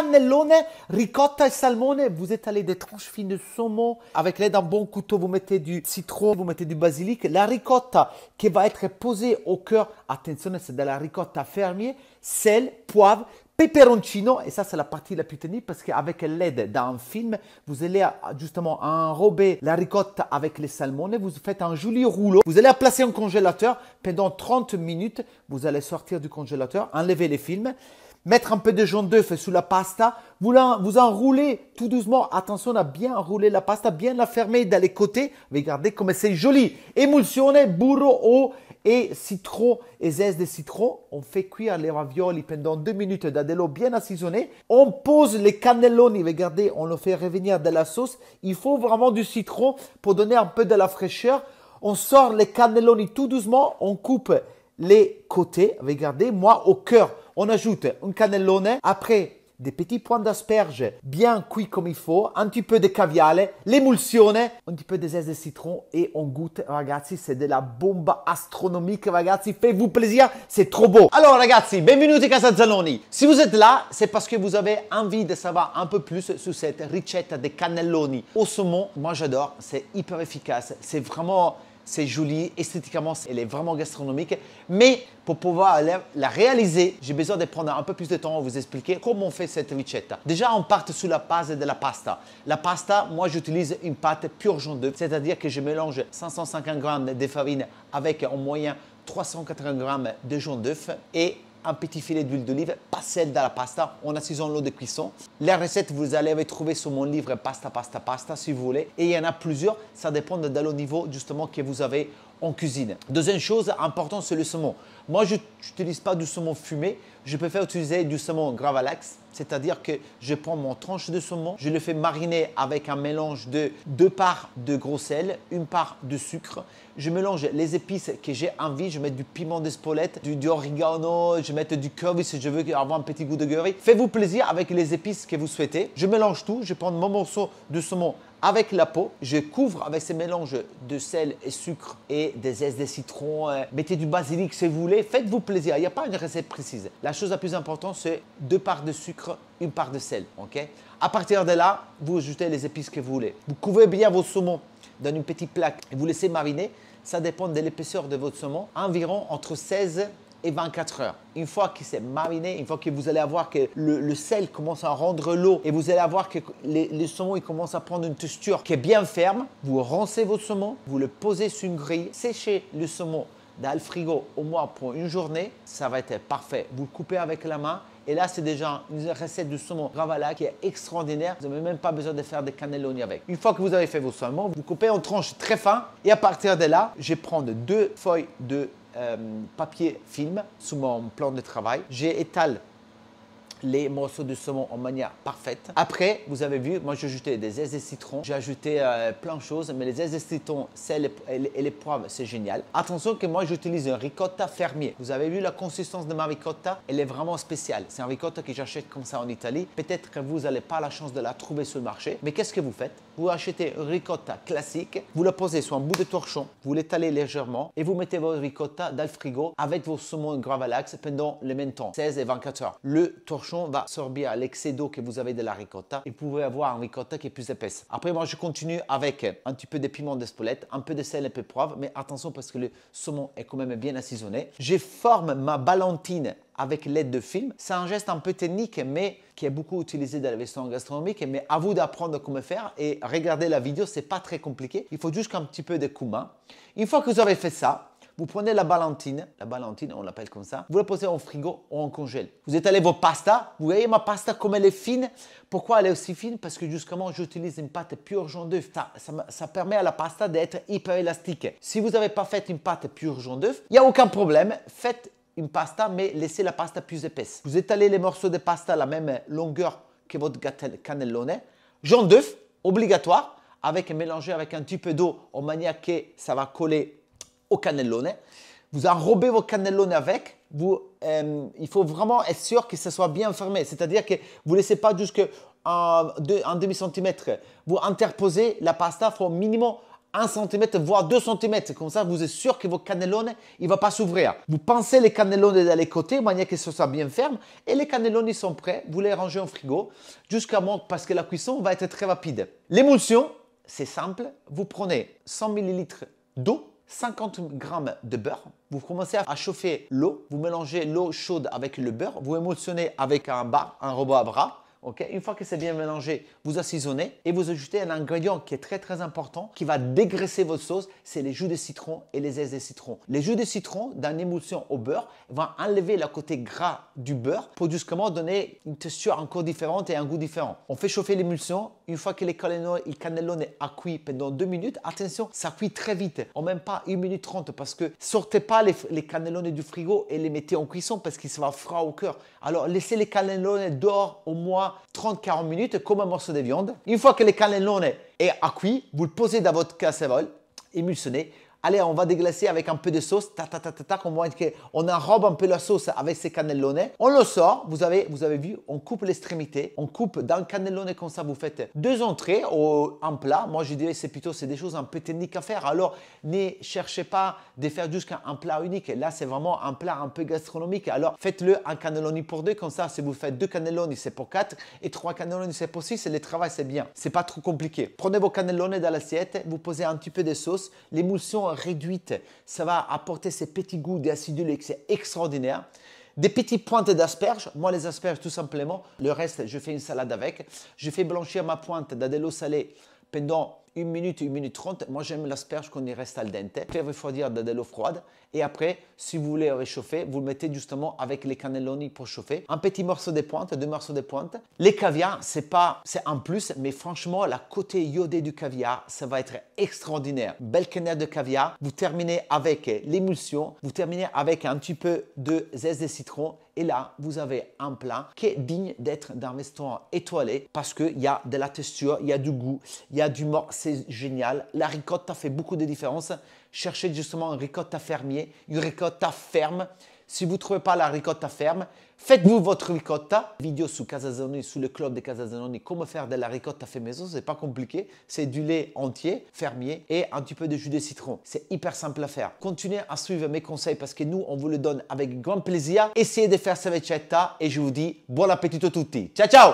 cannellone, ricotta et salmone. Vous étalez des tranches fines de saumon. Avec l'aide d'un bon couteau, vous mettez du citron, vous mettez du basilic. La ricotta qui va être posée au cœur, attention, c'est de la ricotta fermier, sel, poivre, peperoncino, et ça c'est la partie la plus tenue parce qu'avec l'aide d'un film, vous allez justement enrober la ricotta avec les salmone, vous faites un joli rouleau, vous allez la placer en congélateur pendant 30 minutes, vous allez sortir du congélateur, enlever les films mettre un peu de jaune d'œuf sous la pasta, vous, vous enroulez tout doucement. Attention à bien enrouler la pasta, bien la fermer dans les côtés. Regardez comme c'est joli. Émulsionnez bourreau eau et citron et zeste de citron. On fait cuire les raviolis pendant deux minutes dans de l'eau bien assaisonnée. On pose les cannelloni. Regardez, on le fait revenir dans la sauce. Il faut vraiment du citron pour donner un peu de la fraîcheur. On sort les cannelloni tout doucement. On coupe les côtés. Regardez, moi au cœur, on ajoute un cannellone. Après, des petits points d'asperge bien cuits comme il faut, un petit peu de caviale, l'émulsion, un petit peu de zeste de citron et on goûte, ragazzi, c'est de la bombe astronomique, ragazzi, faites-vous plaisir, c'est trop beau. Alors ragazzi, bienvenue a Casa Zaloni. Si vous êtes là, c'est parce que vous avez envie de savoir un peu plus sur cette ricetta de cannelloni au saumon. Moi j'adore, c'est hyper efficace, c'est vraiment c'est joli, esthétiquement, elle est vraiment gastronomique. Mais pour pouvoir la réaliser, j'ai besoin de prendre un peu plus de temps à vous expliquer comment on fait cette recette. Déjà, on part sur la base de la pasta. La pasta, moi, j'utilise une pâte pure jaune d'œuf, c'est-à-dire que je mélange 550 g de farine avec en moyenne 380 g de jaune d'œuf et un petit filet d'huile d'olive, pas celle de la pasta. On assaisonne l'eau de cuisson. Les recettes, vous allez les trouver sur mon livre Pasta, Pasta, Pasta, si vous voulez. Et il y en a plusieurs. Ça dépend de, l'eau niveau, justement, que vous avez cuisine. Deuxième chose importante, c'est le saumon. Moi, je n'utilise pas du saumon fumé. Je préfère utiliser du saumon gravalax, c'est-à-dire que je prends mon tranche de saumon, je le fais mariner avec un mélange de deux parts de gros sel, une part de sucre. Je mélange les épices que j'ai envie. Je mets du piment d'espolette, du, du oregano, je mets du curry si je veux avoir un petit goût de curry. Faites-vous plaisir avec les épices que vous souhaitez. Je mélange tout. Je prends mon morceau de saumon avec la peau. Je couvre avec ce mélange de sel et sucre et des zestes de citron. Euh, mettez du basilic si vous voulez. Faites-vous plaisir. Il n'y a pas une recette précise. La chose la plus importante, c'est deux parts de sucre, une part de sel. Ok à partir de là, vous ajoutez les épices que vous voulez. Vous couvez bien vos saumons dans une petite plaque et vous laissez mariner. Ça dépend de l'épaisseur de votre saumon, environ entre 16 et 24 heures. Une fois qu'il s'est mariné, une fois que vous allez avoir que le, sel commence à rendre l'eau et vous allez avoir que le saumon saumons il à prendre une texture qui est bien ferme, vous rincez votre saumon, vous le posez sur une grille, séchez le saumon dans le frigo au moins pour une journée, ça va être parfait. Vous coupez avec la main et là, c'est déjà une recette de saumon ravala qui est extraordinaire. Vous n'avez même pas besoin de faire des cannelloni avec. Une fois que vous avez fait vos saumons, vous coupez en tranches très fines. Et à partir de là, je prendre deux feuilles de euh, papier film sous mon plan de travail. J'étale les morceaux de saumon en manière parfaite. Après, vous avez vu, moi j'ai ajouté des zestes de citron, j'ai ajouté euh, plein de choses, mais les zestes de citron sel et les poivres, c'est génial. Attention que moi j'utilise un ricotta fermier. Vous avez vu la consistance de ma ricotta Elle est vraiment spéciale. C'est un ricotta que j'achète comme ça en Italie. Peut-être que vous n'avez pas la chance de la trouver sur le marché, mais qu'est-ce que vous faites Vous achetez une ricotta classique, vous la posez sur un bout de torchon, vous l'étalez légèrement et vous mettez votre ricotta dans le frigo avec vos saumons gravalax pendant le même temps, 16 et 24 heures. Le torchon va à l'excès d'eau que vous avez de la ricotta vous pouvez avoir une ricotta qui est plus épaisse. Après, moi, je continue avec un petit peu de piment d'Espelette, un peu de sel, un peu de poivre, mais attention parce que le saumon est quand même bien assaisonné. Je forme ma ballantine avec l'aide de film. C'est un geste un peu technique, mais qui est beaucoup utilisé dans la restaurants gastronomique. Mais à vous d'apprendre comment faire et regarder la vidéo, c'est pas très compliqué. Il faut juste un petit peu de cumin. Une fois que vous avez fait ça, vous prenez la ballantine, la ballantine, on l'appelle comme ça, vous la posez en frigo ou en congèle. Vous étalez vos pastas, vous voyez ma pasta comme elle est fine. Pourquoi elle est aussi fine Parce que justement, j'utilise une pâte pure jaune d'œuf. Ça, ça, permet à la pasta d'être hyper élastique. Si vous n'avez pas fait une pâte pure jaune d'œuf, il n'y a aucun problème. Faites une pasta, mais laissez la pasta plus épaisse. Vous étalez les morceaux de pasta à la même longueur que votre cannellone. Jaune d'œuf, obligatoire, avec mélangé avec un petit peu d'eau en manière que ça va coller aux cannellone. Vous enrobez vos cannellone avec. Vous, euh, il faut vraiment être sûr que ce soit bien fermé. C'est-à-dire que vous ne laissez pas jusque un, demi-centimètre. Vous interposez la pasta, faut au minimum 1 cm, voire 2 cm. Comme ça, vous êtes sûr que vos cannellones, il ne va pas s'ouvrir. Vous pensez les cannellones dans les côtés, de manière que ce soit bien ferme. Et les cannellones, sont prêts. Vous les rangez au frigo jusqu'à moment parce que la cuisson va être très rapide. L'émulsion, c'est simple. Vous prenez 100 ml d'eau, 50 g de beurre. Vous commencez à chauffer l'eau, vous mélangez l'eau chaude avec le beurre, vous émulsionnez avec un bar, un robot à bras, une fois que c'est bien mélangé, vous assaisonnez et vous ajoutez un ingrédient qui est très très important qui va dégraisser votre sauce, c'est les jus de citron et les zestes de citron. Les jus de citron, dans l'émulsion au beurre, vont enlever le côté gras du beurre pour justement donner une texture encore différente et un goût différent. On fait chauffer l'émulsion. Une fois que les cannelloni a cuit pendant 2 minutes, attention, ça cuit très vite, en même pas 1 minute 30 parce que sortez pas les, les cannelloni du frigo et les mettez en cuisson parce qu'il sera froid au cœur. Alors laissez les cannelloni d'or au moins 30-40 minutes comme un morceau de viande. Une fois que le cannellone est cuit, vous le posez dans votre casserole émulsionné Allez, on va déglacer avec un peu de sauce. Ta, ta, ta, ta, ta, on, voit que on enrobe un peu la sauce avec ces cannelloni. On le sort. Vous avez, vous avez vu, on coupe l'extrémité. On coupe dans le cannelloni comme ça. Vous faites deux entrées en plat. Moi, je dirais c'est plutôt c'est des choses un peu techniques à faire. Alors, ne cherchez pas de faire jusqu'à un plat unique. Là, c'est vraiment un plat un peu gastronomique. Alors, faites-le un cannelloni pour deux. Comme ça, si vous faites deux cannelloni, c'est pour quatre. Et trois cannelloni, c'est pour six. le travail, c'est bien. C'est pas trop compliqué. Prenez vos cannelloni dans l'assiette. Vous posez un petit peu de sauce. L'émulsion réduite, ça va apporter ces petits goûts d'acidulé que c'est extraordinaire. Des petites pointes d'asperges. Moi, les asperges, tout simplement. Le reste, je fais une salade avec. Je fais blanchir ma pointe l'eau salé pendant 1 minute, une minute 30. Moi, j'aime l'asperge qu'on y reste al dente. Faire refroidir de, de l'eau froide. Et après, si vous voulez réchauffer, vous le mettez justement avec les cannelloni pour chauffer. Un petit morceau de pointe, deux morceaux de pointe. Les caviar, c'est pas, c'est un plus, mais franchement, la côté iodée du caviar, ça va être extraordinaire. Belle cannelle de caviar. Vous terminez avec l'émulsion. Vous terminez avec un petit peu de zeste de citron et là, vous avez un plat qui est digne d'être d'un restaurant étoilé parce qu'il y a de la texture, il y a du goût, il y a du morceau c'est génial. La ricotta fait beaucoup de différence. Cherchez justement une ricotta fermier, une ricotta ferme. Si vous ne trouvez pas la ricotta ferme, faites-vous votre ricotta. Vidéo sur Casazanoni, sur le club de Casazanoni, comment faire de la ricotta fait maison, n'est pas compliqué. C'est du lait entier, fermier et un petit peu de jus de citron. C'est hyper simple à faire. Continuez à suivre mes conseils parce que nous, on vous le donne avec grand plaisir. Essayez de faire cette recette et je vous dis bon appétit à tutti. Ciao, ciao